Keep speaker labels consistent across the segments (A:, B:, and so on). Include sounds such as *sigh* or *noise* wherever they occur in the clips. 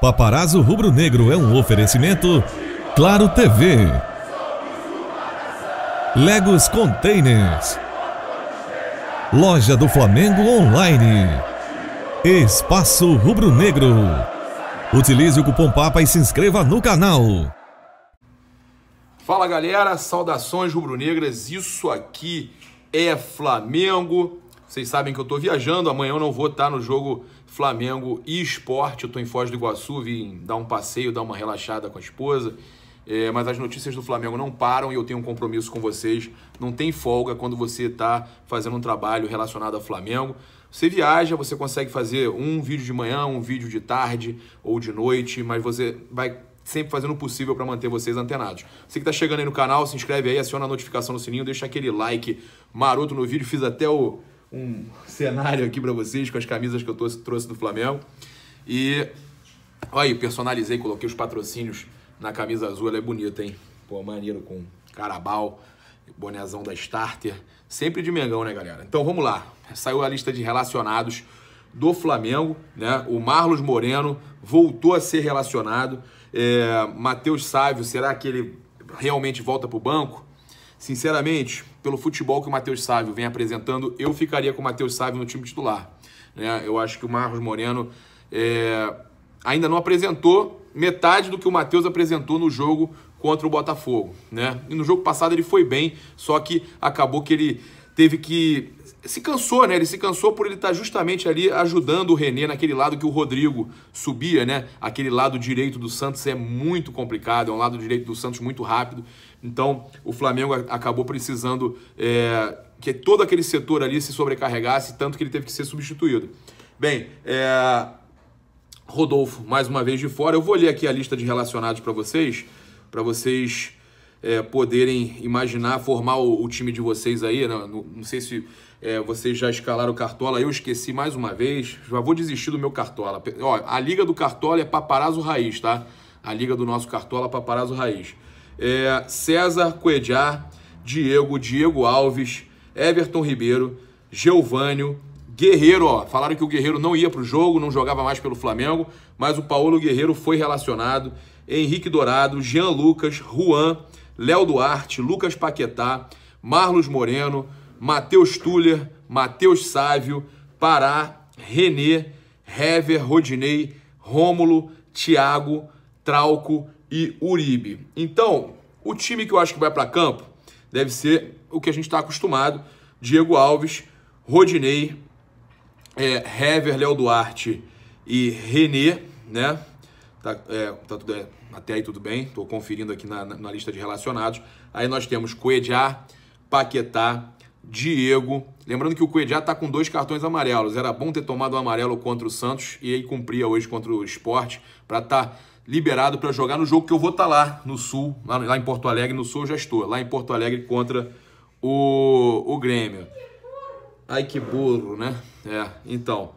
A: Paparazzo Rubro Negro é um oferecimento Claro TV. Legos Containers. Loja do Flamengo Online. Espaço Rubro Negro. Utilize o cupom PAPA e se inscreva no canal. Fala galera, saudações rubro-negras. Isso aqui é Flamengo. Vocês sabem que eu estou viajando, amanhã eu não vou estar tá no jogo Flamengo e Esporte. Eu estou em Foz do Iguaçu, vim dar um passeio, dar uma relaxada com a esposa. É, mas as notícias do Flamengo não param e eu tenho um compromisso com vocês. Não tem folga quando você está fazendo um trabalho relacionado a Flamengo. Você viaja, você consegue fazer um vídeo de manhã, um vídeo de tarde ou de noite, mas você vai sempre fazendo o possível para manter vocês antenados. Você que está chegando aí no canal, se inscreve aí, aciona a notificação no sininho, deixa aquele like maroto no vídeo. Fiz até o um cenário aqui para vocês com as camisas que eu trouxe do Flamengo. E olha aí, personalizei, coloquei os patrocínios na camisa azul, ela é bonita, hein? Pô, maneiro com carabal, bonezão da Starter, sempre de Mengão, né, galera? Então vamos lá. Saiu a lista de relacionados do Flamengo, né? O Marlos Moreno voltou a ser relacionado. É, Matheus Sávio, será que ele realmente volta para o banco? Sinceramente, pelo futebol que o Matheus Sávio vem apresentando, eu ficaria com o Matheus Sávio no time titular. Né? Eu acho que o Marcos Moreno é, ainda não apresentou metade do que o Matheus apresentou no jogo contra o Botafogo. Né? E no jogo passado ele foi bem, só que acabou que ele teve que. Se cansou, né? Ele se cansou por ele estar tá justamente ali ajudando o René naquele lado que o Rodrigo subia, né? Aquele lado direito do Santos é muito complicado, é um lado direito do Santos muito rápido. Então o Flamengo acabou precisando é, que todo aquele setor ali se sobrecarregasse, tanto que ele teve que ser substituído. Bem, é, Rodolfo, mais uma vez de fora. Eu vou ler aqui a lista de relacionados para vocês, para vocês é, poderem imaginar formar o, o, time de vocês aí. Né? Não, não, sei se é, vocês já escalaram o Cartola. Eu esqueci mais uma vez. Já vou desistir do meu Cartola. Ó, a liga do Cartola é Paparazzo Raiz, tá? A liga do nosso Cartola é Paparazzo Raiz. É, César Coedjar, Diego, Diego Alves, Everton Ribeiro, Geovânio, Guerreiro, ó, falaram que o Guerreiro não ia para o jogo, não jogava mais pelo Flamengo, mas o Paulo Guerreiro foi relacionado. Henrique Dourado, Jean Lucas, Juan, Léo Duarte, Lucas Paquetá, Marlos Moreno, Matheus Tuller, Matheus Sávio, Pará, Renê, Hever, Rodinei, Rômulo, Thiago, Trauco e Uribe. Então, o time que eu acho que vai para campo deve ser o que a gente está acostumado: Diego Alves, Rodinei, é, Hever, Léo Duarte e Renê, né? Tá, é, tá tudo, até aí tudo bem, estou conferindo aqui na, na, lista de relacionados. Aí nós temos Coediar, Paquetá, Diego. Lembrando que o Coediar está com dois cartões amarelos. Era bom ter tomado o um amarelo contra o Santos e ele cumpria hoje contra o esporte para estar tá liberado para jogar no jogo que eu vou estar tá lá no Sul, lá, lá, em Porto Alegre. No Sul eu já estou, lá em Porto Alegre contra o, o Grêmio. Ai que burro, né? É, então.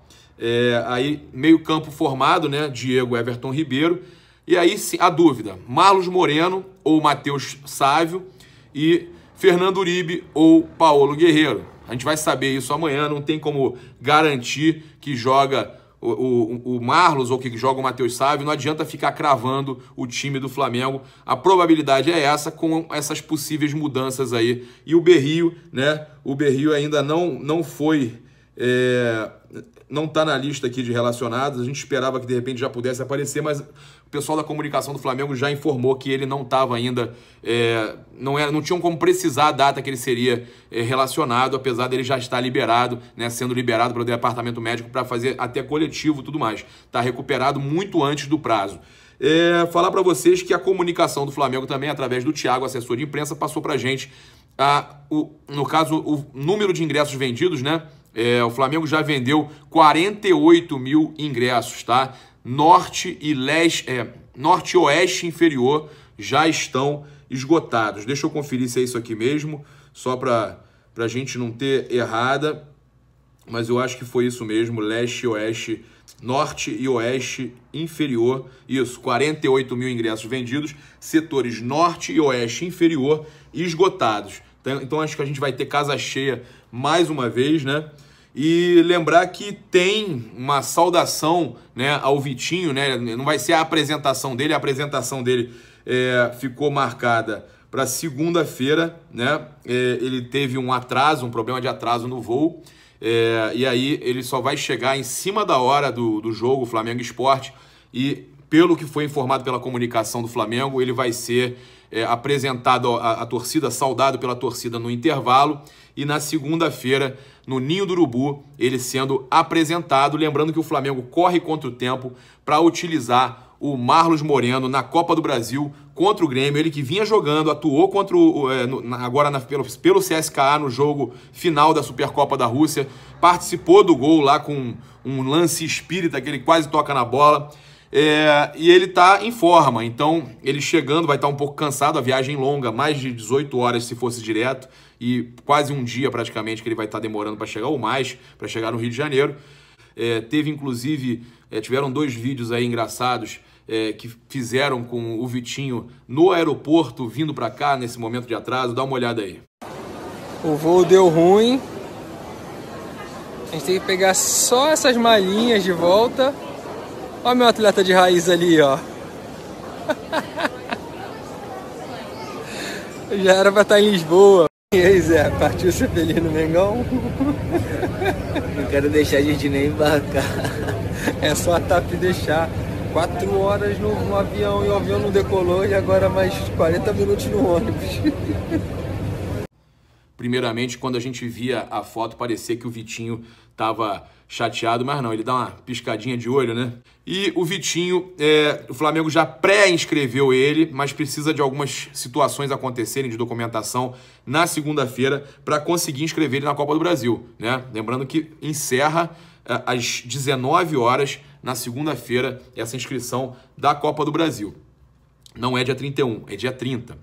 A: É, aí, meio-campo formado, né? Diego Everton Ribeiro. E aí a dúvida: Marlos Moreno ou Matheus Sávio e Fernando Uribe ou Paulo Guerreiro. A gente vai saber isso amanhã, não tem como garantir que joga o, o, o Marlos ou que joga o Matheus Sávio, não adianta ficar cravando o time do Flamengo. A probabilidade é essa com essas possíveis mudanças aí. E o Berrio, né? O Berrio ainda não, não foi é, não está na lista aqui de relacionados. A gente esperava que de repente já pudesse aparecer, mas o pessoal da comunicação do Flamengo já informou que ele não estava ainda, é, não era, não tinham como precisar a data que ele seria é, relacionado, apesar dele já estar liberado, né, sendo liberado pelo departamento médico para fazer até coletivo, tudo mais. Está recuperado muito antes do prazo. É, falar para vocês que a comunicação do Flamengo também, através do Thiago, assessor de imprensa, passou para gente, a, gente, no caso, o número de ingressos vendidos, né? É, o Flamengo já vendeu 48 mil ingressos, tá? Norte e leste, é, norte e oeste inferior já estão esgotados. Deixa eu conferir se é isso aqui mesmo, só para a gente não ter errada. Mas eu acho que foi isso mesmo, leste e oeste, norte e oeste inferior. Isso, 48 mil ingressos vendidos, setores norte e oeste inferior esgotados. Então acho que a gente vai ter casa cheia mais uma vez, né? E lembrar que tem uma saudação né, ao Vitinho, né? Não vai ser a apresentação dele, a apresentação dele é, ficou marcada para segunda-feira, né? É, ele teve um atraso, um problema de atraso no voo. É, e aí ele só vai chegar em cima da hora do, do jogo, Flamengo Esporte, e pelo que foi informado pela comunicação do Flamengo, ele vai ser é, apresentado à torcida, saudado pela torcida no intervalo, e na segunda-feira, no Ninho do Urubu, ele sendo apresentado. Lembrando que o Flamengo corre contra o tempo para utilizar o Marlos Moreno na Copa do Brasil contra o Grêmio. Ele que vinha jogando, atuou contra o, é, no, agora na, pelo, pelo CSKA no jogo final da Supercopa da Rússia, participou do gol lá com um lance espírita que ele quase toca na bola. É, e ele está em forma, então ele chegando vai estar tá um pouco cansado, a viagem longa, mais de 18 horas se fosse direto, e quase um dia praticamente que ele vai estar tá demorando para chegar, ou mais, para chegar no Rio de Janeiro. É, teve inclusive, é, tiveram dois vídeos aí engraçados é, que fizeram com o Vitinho no aeroporto, vindo para cá nesse momento de atraso. Dá uma olhada aí. O voo deu ruim. A gente tem que pegar só essas malinhas de volta. Olha meu atleta de raiz ali, ó. *laughs* Já era pra estar tá em Lisboa. E aí, Zé, partiu o Cepelino Mengão? *laughs* Não quero deixar a gente nem embarcar. É só a TAP deixar. Quatro horas no, no avião e o avião não decolou e agora mais 40 minutos no ônibus. *laughs* Primeiramente, quando a gente via a foto, parecia que o Vitinho estava chateado, mas não, ele dá uma piscadinha de olho, né? E o Vitinho, é, o Flamengo já pré-inscreveu ele, mas precisa de algumas situações acontecerem de documentação na segunda-feira para conseguir inscrever ele na Copa do Brasil, né? Lembrando que encerra é, às 19 horas na segunda-feira essa inscrição da Copa do Brasil. Não é dia 31, é dia 30.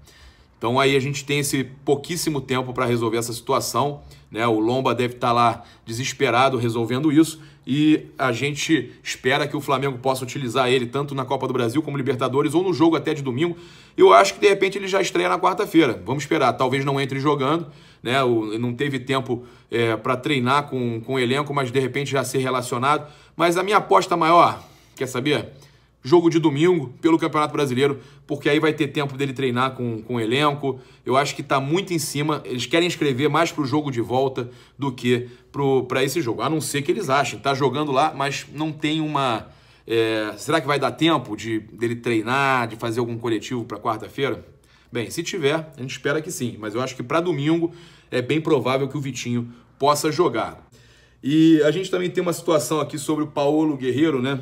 A: Então aí a gente tem esse pouquíssimo tempo para resolver essa situação, né? O Lomba deve estar tá lá desesperado resolvendo isso e a gente espera que o Flamengo possa utilizar ele tanto na Copa do Brasil como Libertadores ou no jogo até de domingo. Eu acho que de repente ele já estreia na quarta-feira. Vamos esperar, talvez não entre jogando, né? O, não teve tempo é, para treinar com, com o elenco, mas de repente já ser relacionado. Mas a minha aposta maior, quer saber? jogo de domingo pelo Campeonato Brasileiro, porque aí vai ter tempo dele treinar com, com o elenco. Eu acho que está muito em cima. Eles querem escrever mais para o jogo de volta do que para esse jogo. A não ser que eles achem. Tá jogando lá, mas não tem uma. É, será que vai dar tempo de dele treinar, de fazer algum coletivo para quarta-feira? Bem, se tiver, a gente espera que sim. Mas eu acho que para domingo é bem provável que o Vitinho possa jogar. E a gente também tem uma situação aqui sobre o Paulo Guerreiro, né?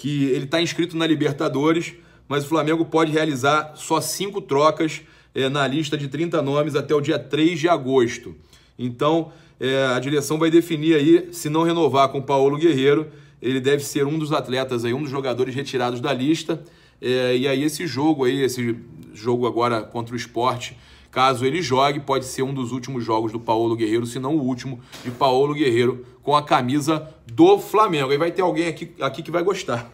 A: que ele está inscrito na Libertadores, mas o Flamengo pode realizar só cinco trocas é, na lista de 30 nomes até o dia 3 de agosto. Então, é, a direção vai definir aí, se não renovar com o Paulo Guerreiro, ele deve ser um dos atletas aí, um dos jogadores retirados da lista. É, e aí esse jogo aí, esse jogo agora contra o esporte, Caso ele jogue, pode ser um dos últimos jogos do Paulo Guerreiro, se não o último de Paulo Guerreiro com a camisa do Flamengo. Aí vai ter alguém aqui, aqui que vai gostar.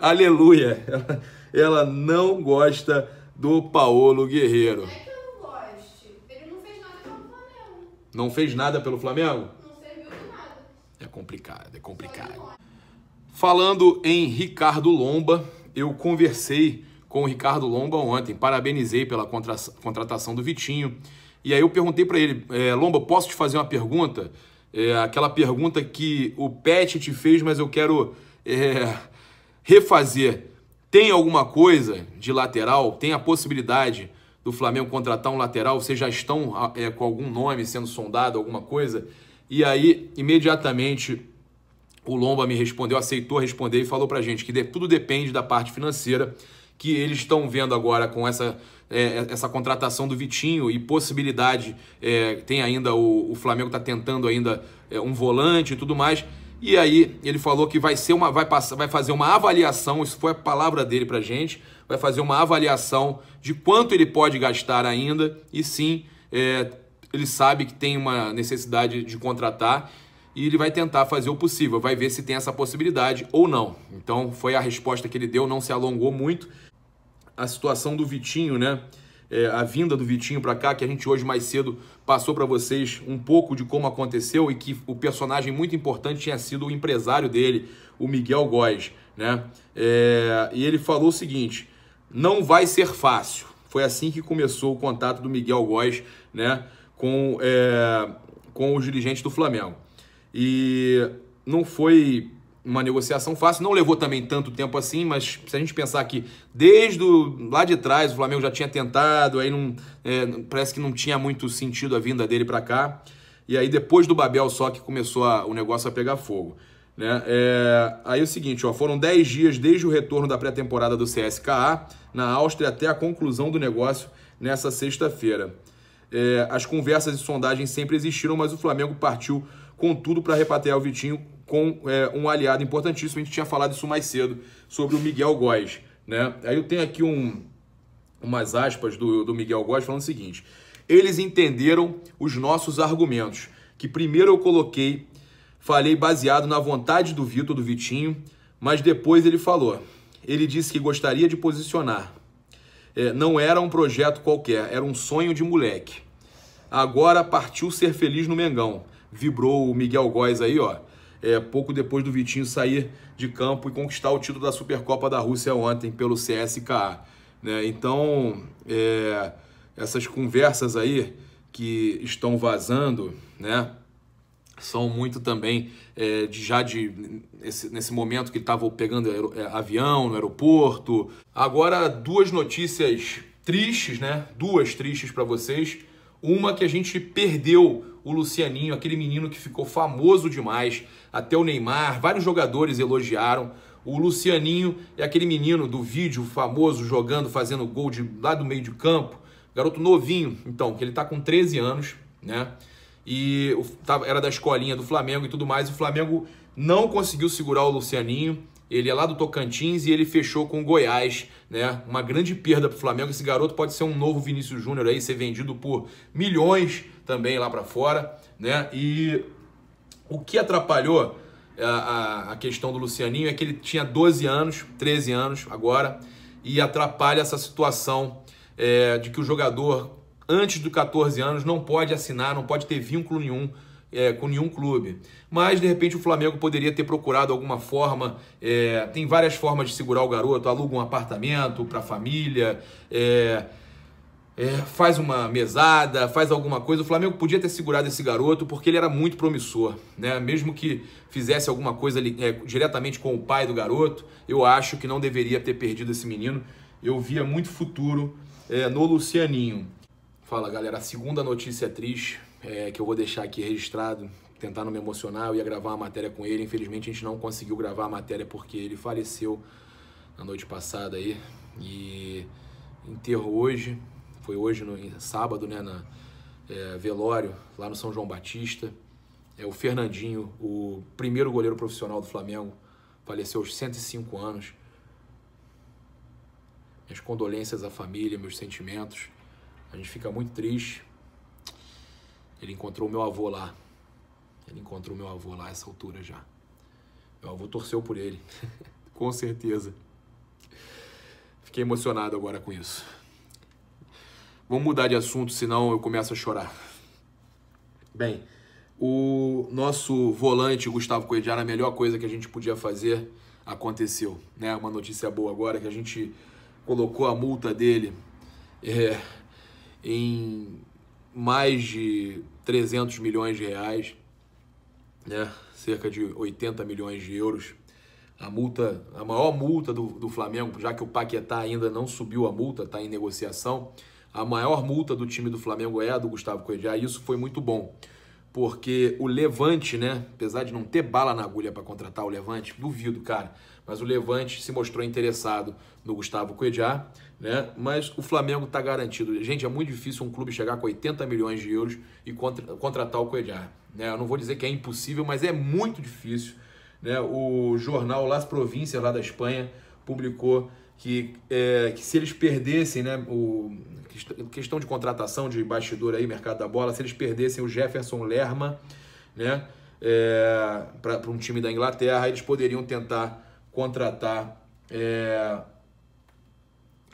A: Aleluia. *laughs* Aleluia. Ela, ela, não gosta do Paulo Guerreiro. Não é que eu não goste. Ele não fez nada pelo Flamengo. Não fez nada pelo Flamengo? Não serviu de nada. É complicado, é complicado. Falando em Ricardo Lomba, eu conversei com o Ricardo Lomba ontem. Parabenizei pela contra contratação do Vitinho. E aí eu perguntei para ele, é, Lomba, posso te fazer uma pergunta? É, aquela pergunta que o Pet te fez, mas eu quero é, refazer. Tem alguma coisa de lateral? Tem a possibilidade do Flamengo contratar um lateral? Vocês já estão é, com algum nome sendo sondado, alguma coisa? E aí, imediatamente, o Lomba me respondeu, aceitou responder e falou para gente que tudo depende da parte financeira que eles estão vendo agora com essa, é, essa contratação do Vitinho e possibilidade, é, tem ainda o, o Flamengo está tentando ainda é, um volante e tudo mais. E aí ele falou que vai ser uma vai passar, vai fazer uma avaliação, isso foi a palavra dele pra gente, vai fazer uma avaliação de quanto ele pode gastar ainda e sim é, ele sabe que tem uma necessidade de contratar e ele vai tentar fazer o possível, vai ver se tem essa possibilidade ou não. Então foi a resposta que ele deu, não se alongou muito, a situação do Vitinho, né? É, a vinda do Vitinho para cá, que a gente hoje mais cedo passou para vocês um pouco de como aconteceu e que o personagem muito importante tinha sido o empresário dele, o Miguel Góes, né? É, e ele falou o seguinte: não vai ser fácil. Foi assim que começou o contato do Miguel Góes, né? Com, é, com os dirigentes do Flamengo. E não foi uma negociação fácil. Não levou também tanto tempo assim, mas se a gente pensar que desde o, lá de trás o Flamengo já tinha tentado, aí não, é, parece que não tinha muito sentido a vinda dele para cá. E aí depois do Babel só que começou a, o negócio a pegar fogo. Né? É, aí é o seguinte, ó, foram 10 dias desde o retorno da pré-temporada do CSKA na Áustria até a conclusão do negócio nessa sexta-feira. É, as conversas e sondagens sempre existiram, mas o Flamengo partiu com tudo para repatriar o Vitinho com é, um aliado importantíssimo. A gente tinha falado isso mais cedo sobre o Miguel Góes. Né? Aí eu tenho aqui um, umas aspas do, do Miguel Góes falando o seguinte: eles entenderam os nossos argumentos. Que primeiro eu coloquei, falei baseado na vontade do Vitor, do Vitinho, mas depois ele falou. Ele disse que gostaria de posicionar. É, não era um projeto qualquer, era um sonho de moleque. Agora partiu ser feliz no Mengão. Vibrou o Miguel Góes aí, ó é, pouco depois do Vitinho sair de campo e conquistar o título da Supercopa da Rússia ontem pelo CSKA. Né? Então, é, essas conversas aí que estão vazando, né? são muito também é, de já de nesse, nesse momento que ele estava pegando aer, é, avião no aeroporto. Agora duas notícias tristes, né? Duas tristes para vocês. Uma que a gente perdeu o Lucianinho, aquele menino que ficou famoso demais, até o Neymar, vários jogadores elogiaram. O Lucianinho é aquele menino do vídeo famoso jogando, fazendo gol de, lá do meio de campo, garoto novinho, então, que ele tá com 13 anos, né? E tá, era da escolinha do Flamengo e tudo mais. O Flamengo não conseguiu segurar o Lucianinho. Ele é lá do Tocantins e ele fechou com o Goiás, né? Uma grande perda para o Flamengo. Esse garoto pode ser um novo Vinícius Júnior aí, ser vendido por milhões também lá para fora, né? E o que atrapalhou é, a, a, questão do Lucianinho é que ele tinha 12 anos, 13 anos agora, e atrapalha essa situação é, de que o jogador, antes dos 14 anos, não pode assinar, não pode ter vínculo nenhum é, com nenhum clube. Mas, de repente, o Flamengo poderia ter procurado alguma forma. É, tem várias formas de segurar o garoto: aluga um apartamento para a família, é, é, faz uma mesada, faz alguma coisa. O Flamengo podia ter segurado esse garoto porque ele era muito promissor, né? Mesmo que fizesse alguma coisa ali, é, diretamente com o pai do garoto, eu acho que não deveria ter perdido esse menino. Eu via muito futuro é, no Lucianinho. Fala galera, a segunda notícia triste é, que eu vou deixar aqui registrado, tentar não me emocionar. Eu ia gravar uma matéria com ele, infelizmente a gente não conseguiu gravar a matéria porque ele faleceu na noite passada aí. E enterro hoje, foi hoje, no sábado, né, na é, velório, lá no São João Batista. É, o Fernandinho, o primeiro goleiro profissional do Flamengo, faleceu aos 105 anos. Minhas condolências à família, meus sentimentos. A gente fica muito triste. Ele encontrou meu avô lá. Ele encontrou meu avô lá essa altura já. Meu avô torceu por ele, *laughs* com certeza. Fiquei emocionado agora com isso. Vamos mudar de assunto, senão eu começo a chorar. Bem, o nosso volante, Gustavo Coelho, a melhor coisa que a gente podia fazer aconteceu. Né? Uma notícia boa agora que a gente colocou a multa dele é, em mais de 300 milhões de reais, né? cerca de 80 milhões de euros. A multa, a maior multa do, do Flamengo, já que o Paquetá ainda não subiu a multa, está em negociação a maior multa do time do Flamengo é a do Gustavo Coelho, e isso foi muito bom. Porque o Levante, né? Apesar de não ter bala na agulha para contratar o Levante, duvido, cara. Mas o Levante se mostrou interessado no Gustavo Coediá, né? Mas o Flamengo está garantido. Gente, é muito difícil um clube chegar com 80 milhões de euros e contra contratar o Coediá. Né? Eu não vou dizer que é impossível, mas é muito difícil. Né? O jornal Las Províncias, lá da Espanha, publicou que, é, que se eles perdessem, né, o, questão de contratação de bastidor aí, mercado da bola, se eles perdessem o Jefferson Lerma, né, é, para um time da Inglaterra, eles poderiam tentar contratar é,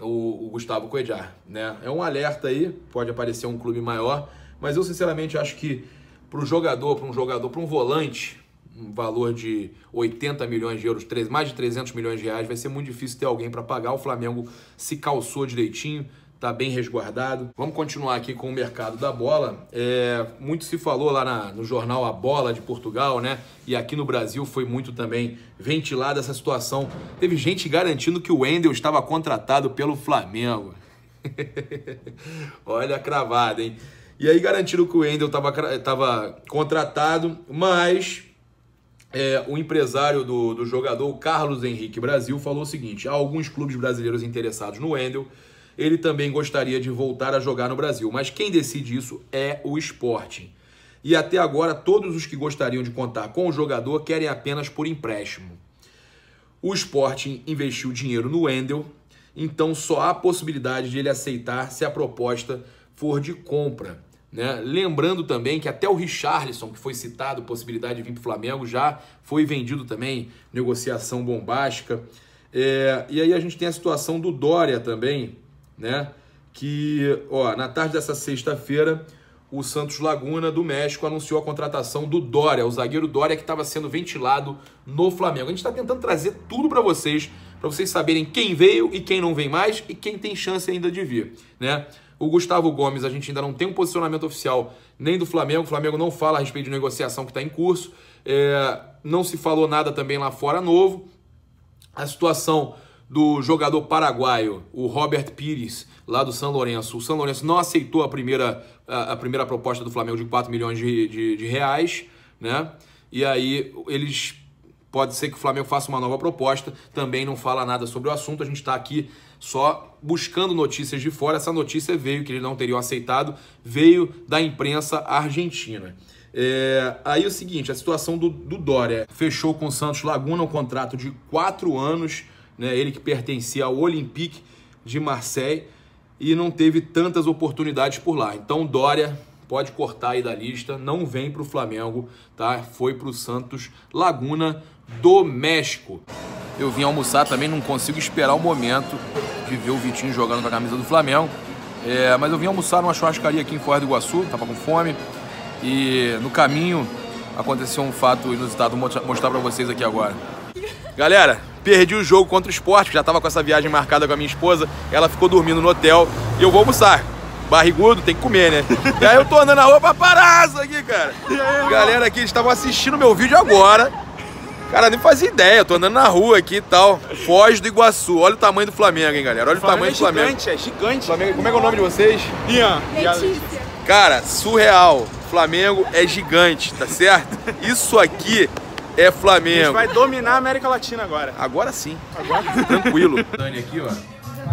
A: o, o, Gustavo Coedjar, né? É um alerta aí, pode aparecer um clube maior, mas eu sinceramente acho que para o jogador, para um jogador, para um volante, um valor de 80 milhões de euros, mais de 300 milhões de reais, vai ser muito difícil ter alguém para pagar. O Flamengo se calçou direitinho, está bem resguardado. Vamos continuar aqui com o mercado da bola. É, muito se falou lá na, no jornal A Bola de Portugal, né? E aqui no Brasil foi muito também ventilada essa situação. Teve gente garantindo que o Wendel estava contratado pelo Flamengo. *laughs* Olha a cravada, hein? E aí garantiram que o Wendel estava contratado, mas é, o empresário do, do jogador, Carlos Henrique Brasil, falou o seguinte: há alguns clubes brasileiros interessados no Wendel. Ele também gostaria de voltar a jogar no Brasil, mas quem decide isso é o Sporting. E até agora, todos os que gostariam de contar com o jogador querem apenas por empréstimo. O Sporting investiu dinheiro no Wendel, então só há possibilidade de ele aceitar se a proposta for de compra. Né? Lembrando também que até o Richarlison, que foi citado, possibilidade de vir para o Flamengo, já foi vendido também, negociação bombástica. É, e aí a gente tem a situação do Dória também, né? que ó, na tarde dessa sexta-feira o Santos Laguna do México anunciou a contratação do Dória, o zagueiro Dória que estava sendo ventilado no Flamengo. A gente está tentando trazer tudo para vocês, para vocês saberem quem veio e quem não vem mais e quem tem chance ainda de vir, né? O Gustavo Gomes, a gente ainda não tem um posicionamento oficial nem do Flamengo. O Flamengo não fala a respeito de negociação que está em curso. É, não se falou nada também lá fora novo. A situação do jogador paraguaio, o Robert Pires, lá do São Lourenço. O São Lourenço não aceitou a primeira, a, a primeira proposta do Flamengo de 4 milhões de, de, de reais, né? E aí eles Pode ser que o Flamengo faça uma nova proposta, também não fala nada sobre o assunto. A gente está aqui só buscando notícias de fora. Essa notícia veio, que ele não teria aceitado, veio da imprensa argentina. É, aí é o seguinte, a situação do, do Dória. Fechou com o Santos Laguna um contrato de quatro anos, né, ele que pertencia ao Olympique de Marseille e não teve tantas oportunidades por lá. Então Dória pode cortar aí da lista, não vem para o Flamengo, tá? Foi para o Santos Laguna do México. Eu vim almoçar também, não consigo esperar o momento de ver o Vitinho jogando com a camisa do Flamengo. É, mas eu vim almoçar numa churrascaria aqui em Forra do Iguaçu, tava com fome. E no caminho aconteceu um fato inusitado, vou mostrar para vocês aqui agora. Galera, perdi o jogo contra o esporte, já tava com essa viagem marcada com a minha esposa. Ela ficou dormindo no hotel e eu vou almoçar barrigudo, tem que comer, né? e aí eu tô andando na rua pra parar aqui, cara. Galera aqui, eles estavam assistindo meu vídeo agora. Cara, nem fazia ideia, eu tô andando na rua aqui e tal. Foz do Iguaçu. Olha o tamanho do Flamengo, hein, galera. Olha o, o tamanho é do Flamengo. É gigante, é gigante. Flamengo, como é que é o nome de vocês? Ian. Letícia. Cara, surreal. Flamengo é gigante, tá certo? Isso aqui é Flamengo. A gente vai dominar a América Latina agora. Agora sim. Agora? Tranquilo. Dani aqui, ó.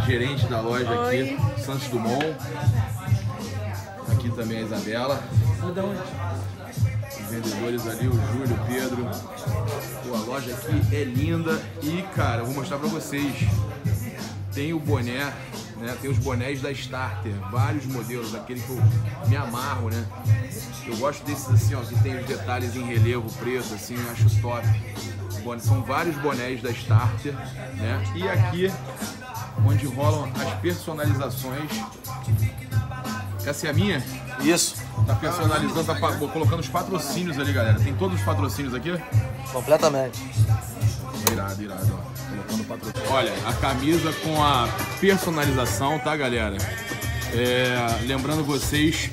A: Gerente da loja Oi. aqui, Santos Dumont. Tá aqui também a Isabela. da onde? vendedores ali, o Júlio, o Pedro. Pô, a loja aqui é linda e, cara, vou mostrar pra vocês. Tem o boné, né? Tem os bonés da Starter, vários modelos, aquele que eu me amarro, né? Eu gosto desses assim, ó, que tem os detalhes em relevo preto, assim, acho top. São vários bonés da Starter, né? E aqui, onde rolam as personalizações. Essa é a minha? Isso. Tá personalizando, tá colocando os patrocínios ali, galera. Tem todos os patrocínios aqui? Completamente. Irado, irado, ó. Colocando patrocínio. Olha, a camisa com a personalização, tá, galera? É, lembrando vocês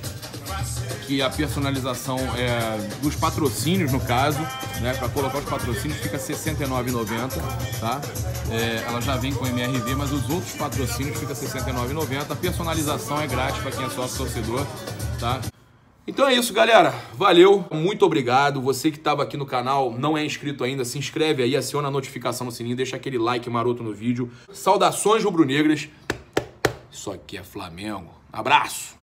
A: que a personalização é, dos patrocínios, no caso, né? Para colocar os patrocínios fica R$ 69,90, tá? É, ela já vem com MRV, mas os outros patrocínios fica R$ 69,90. A personalização é grátis para quem é sócio torcedor tá? Então é isso, galera. Valeu, muito obrigado. Você que estava aqui no canal, não é inscrito ainda, se inscreve aí, aciona a notificação no sininho, deixa aquele like maroto no vídeo. Saudações rubro-negras. Isso aqui é Flamengo. Abraço!